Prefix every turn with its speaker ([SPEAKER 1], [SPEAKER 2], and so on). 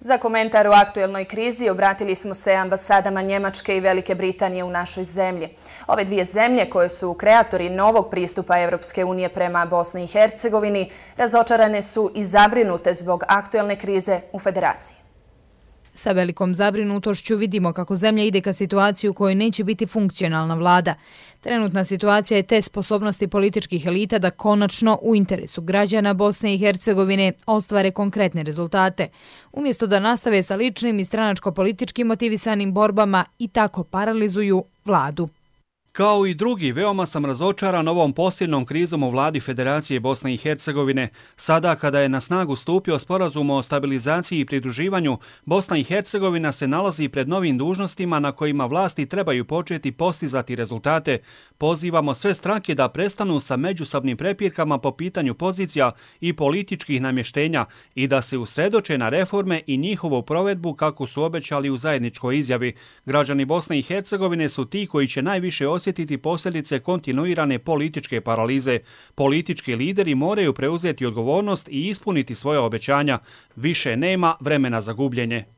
[SPEAKER 1] Za komentar o aktuelnoj krizi obratili smo se ambasadama Njemačke i Velike Britanije u našoj zemlji. Ove dvije zemlje koje su kreatori novog pristupa Evropske unije prema Bosni i Hercegovini razočarane su i zabrinute zbog aktuelne krize u federaciji.
[SPEAKER 2] Sa velikom zabrinutošću vidimo kako zemlja ide ka situaciju u kojoj neće biti funkcionalna vlada. Trenutna situacija je te sposobnosti političkih elita da konačno u interesu građana Bosne i Hercegovine ostvare konkretne rezultate, umjesto da nastave sa ličnim i stranačko-politički motivisanim borbama i tako paralizuju vladu.
[SPEAKER 3] Kao i drugi, veoma sam razočaran ovom posljednom krizom u vladi Federacije Bosne i Hercegovine. Sada, kada je na snagu stupio sporazum o stabilizaciji i pridruživanju, Bosna i Hercegovina se nalazi pred novim dužnostima na kojima vlasti trebaju početi postizati rezultate. Pozivamo sve stranke da prestanu sa međusobnim prepirkama po pitanju pozicija i političkih namještenja i da se usredoče na reforme i njihovu provedbu kako su obećali u zajedničkoj izjavi. Građani Bosne i Hercegovine su ti koji će najviše osjećati osjetiti posljedice kontinuirane političke paralize. Politički lideri moraju preuzeti odgovornost i ispuniti svoje obećanja. Više nema vremena za gubljenje.